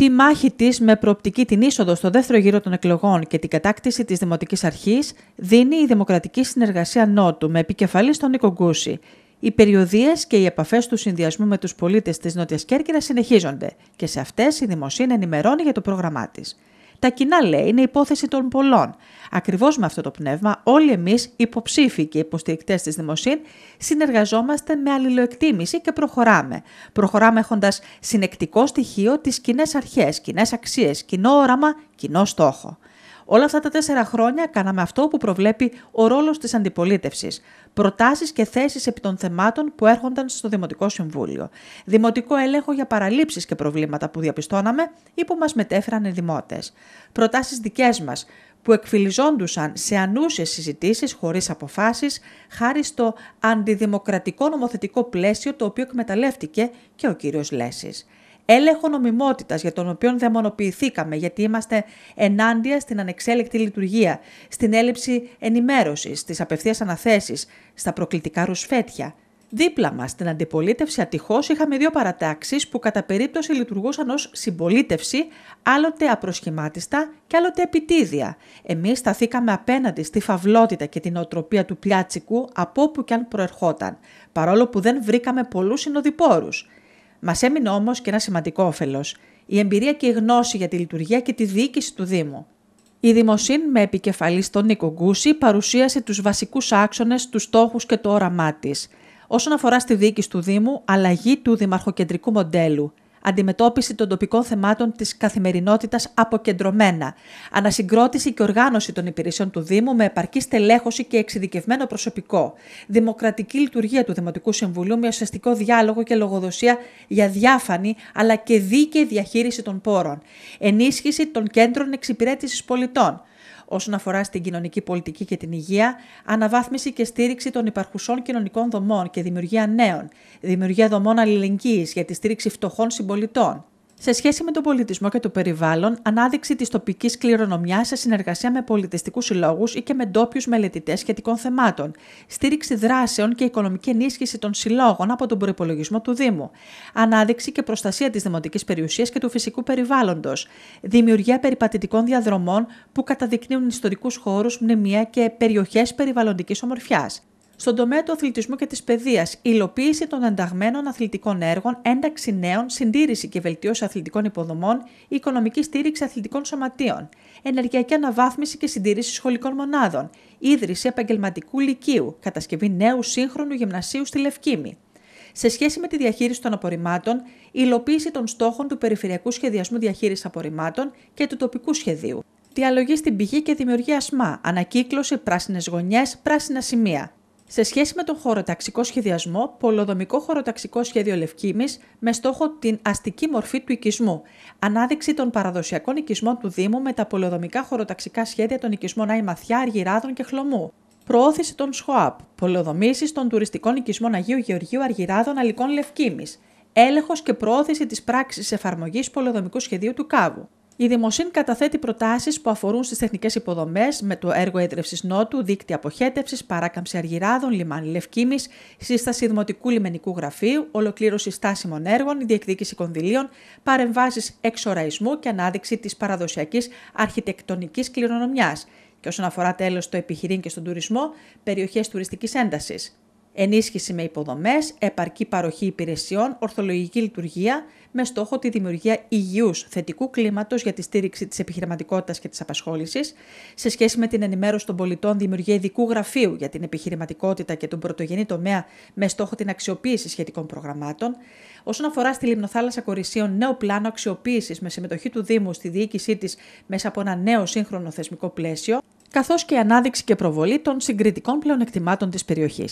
τη μάχη της με προοπτική την είσοδο στο δεύτερο γύρο των εκλογών και την κατάκτηση της Δημοτικής Αρχής δίνει η Δημοκρατική Συνεργασία Νότου με επικεφαλής στον Νίκο Γκούση. Οι περιοδίες και οι επαφές του συνδυασμού με τους πολίτες της Νότιας Κέρκυρας συνεχίζονται και σε αυτές η Δημοσία ενημερώνει για το πρόγραμμά της. Τα κοινά, λέει, είναι υπόθεση των πολλών. Ακριβώς με αυτό το πνεύμα, όλοι εμείς, υποψήφοι και υποστηρικτές της Δημοσύν, συνεργαζόμαστε με αλληλοεκτίμηση και προχωράμε. Προχωράμε έχοντας συνεκτικό στοιχείο τις κοινές αρχές, κοινές αξίες, κοινό όραμα κοινό στόχο. Όλα αυτά τα τέσσερα χρόνια κάναμε αυτό που προβλέπει ο ρόλος της αντιπολίτευσης. Προτάσεις και θέσεις επί των θεμάτων που έρχονταν στο Δημοτικό Συμβούλιο. Δημοτικό έλεγχο για παραλήψεις και προβλήματα που διαπιστώναμε ή που μας μετέφεραν οι δημότες. Προτάσεις δικές μας που εκφυλιζόντουσαν σε ανούσιες συζητήσεις χωρίς αποφάσεις χάρη στο αντιδημοκρατικό νομοθετικό πλαίσιο το οποίο εκμεταλλεύτηκε και ο κύριος Λέσης έλεγχο νομιμότητας για τον οποίο δαιμονοποιηθήκαμε, γιατί είμαστε ενάντια στην ανεξέλεκτη λειτουργία, στην έλλειψη ενημέρωσης, στις απευθείας αναθέσεις, στα προκλητικά ρουσφέτια. Δίπλα μας, στην αντιπολίτευση ατυχώς, είχαμε δύο παρατάξεις που κατά περίπτωση λειτουργούσαν ως συμπολίτευση, άλλοτε απροσχημάτιστα και άλλοτε επιτίδια. Εμείς σταθήκαμε απέναντι στη φαυλότητα και την οτροπία του πιάτσικου από όπου και αν προερχόταν, παρόλο που δεν βρήκαμε πολλούς συνοδοιπόρους. Μας έμεινε όμως και ένα σημαντικό όφελος: η εμπειρία και η γνώση για τη λειτουργία και τη διοίκηση του Δήμου. Η Δημοσύν με επικεφαλής τον Νίκο Γκούση παρουσίασε τους βασικούς άξονες, τους στόχους και το όραμά της. Όσον αφορά στη διοίκηση του Δήμου, αλλαγή του δημαρχοκεντρικού μοντέλου, αντιμετώπιση των τοπικών θεμάτων της καθημερινότητας αποκεντρωμένα, ανασυγκρότηση και οργάνωση των υπηρεσιών του Δήμου με επαρκή στελέχωση και εξειδικευμένο προσωπικό, δημοκρατική λειτουργία του Δημοτικού Συμβουλίου με ουσιαστικό διάλογο και λογοδοσία για διάφανη αλλά και δίκαιη διαχείριση των πόρων, ενίσχυση των κέντρων εξυπηρέτησης πολιτών, όσον αφορά στην κοινωνική πολιτική και την υγεία, αναβάθμιση και στήριξη των υπαρχουσών κοινωνικών δομών και δημιουργία νέων, δημιουργία δομών αλληλεγγύης για τη στήριξη φτωχών συμπολιτών, σε σχέση με τον πολιτισμό και το περιβάλλον, ανάδειξη της τοπικής κληρονομιάς σε συνεργασία με πολιτιστικούς συλλόγους ή και με ντόπιους μελετητές σχετικών θεμάτων, στήριξη δράσεων και οικονομική ενίσχυση των συλλόγων από τον προπολογισμό του Δήμου, ανάδειξη και προστασία της δημοτικής περιουσίας και του φυσικού περιβάλλοντος, δημιουργία περιπατητικών διαδρομών που καταδεικνύουν ιστορικούς χώρους, μνημεία και περιοχές περιβαλλοντικής ομορφιάς, στον τομέα του αθλητισμού και της παιδείας, υλοποίηση των ενταγμένων αθλητικών έργων, ένταξη νέων, συντήρηση και βελτίωση αθλητικών υποδομών, οικονομική στήριξη αθλητικών σωματείων, ενεργειακή αναβάθμιση και συντήρηση σχολικών μονάδων, ίδρυση επαγγελματικού λυκείου, κατασκευή νέου σύγχρονου γυμνασίου στη Λευκήμη. Σε σχέση με τη διαχείριση των απορριμμάτων, υλοποίηση των στόχων του Περιφερειακού Σχεδιασμού Διαχείρισης Απορριμμάτων και του τοπικού σχεδίου. Διαλογή στην πηγή και δημιουργία ΣΜΑ, ανακύκλωση, πράσινες γωνιές, πράσινα σημεία. Σε σχέση με τον χωροταξικό σχεδιασμό, πολυοδομικό χωροταξικό σχέδιο Λευκήμης με στόχο την αστική μορφή του οικισμού. Ανάδειξη των παραδοσιακών οικισμών του Δήμου με τα πολυοδομικά χωροταξικά σχέδια των οικισμών Άι Μαθιά, Αργυράδων και Χλωμού. Προώθηση των ΣΧΟΑΠ. Πολεοδομήσεις των τουριστικών οικισμών Αγίου Γεωργίου Αργυράδων Αλικών Λευκήμης. Έλεγχος και προώθηση της πράξης εφαρμογής πολεοδομικού σχεδίου του Κάβου. Η Δημοσύνη καταθέτει προτάσεις που αφορούν στις τεχνικές υποδομές με το έργο έδρευσης νότου, δίκτυα αποχέτευσης, παράκαμψη αργυράδων, λιμάνι Λευκήμης, σύσταση δημοτικού λιμενικού γραφείου, ολοκλήρωση στάσιμων έργων, διεκδίκηση κονδυλίων, παρεμβάσεις εξοραϊσμού και ανάδειξη της παραδοσιακής αρχιτεκτονικής κληρονομιάς. Και όσον αφορά τέλος το επιχειρήν και στον τουρισμό, περιοχές τουριστικής έντασης ενίσχυση με υποδομές, επαρκή παροχή υπηρεσιών, ορθολογική λειτουργία με στόχο τη δημιουργία υγιούς θετικού κλίματος για τη στήριξη της επιχειρηματικότητας και της απασχόλησης, σε σχέση με την ενημέρωση των πολιτών δημιουργία ειδικού γραφείου για την επιχειρηματικότητα και τον πρωτογενή τομέα με στόχο την αξιοποίηση σχετικών προγραμμάτων, Όσον αφορά στη λιμνοθάλασσα Κορισίων, νέο πλάνο αξιοποίησης με συμμετοχή του Δήμου στη διοίκησή της μέσα από ένα νέο σύγχρονο θεσμικό πλαίσιο, καθώς και ανάδειξη και προβολή των συγκριτικών πλεονεκτημάτων της περιοχής.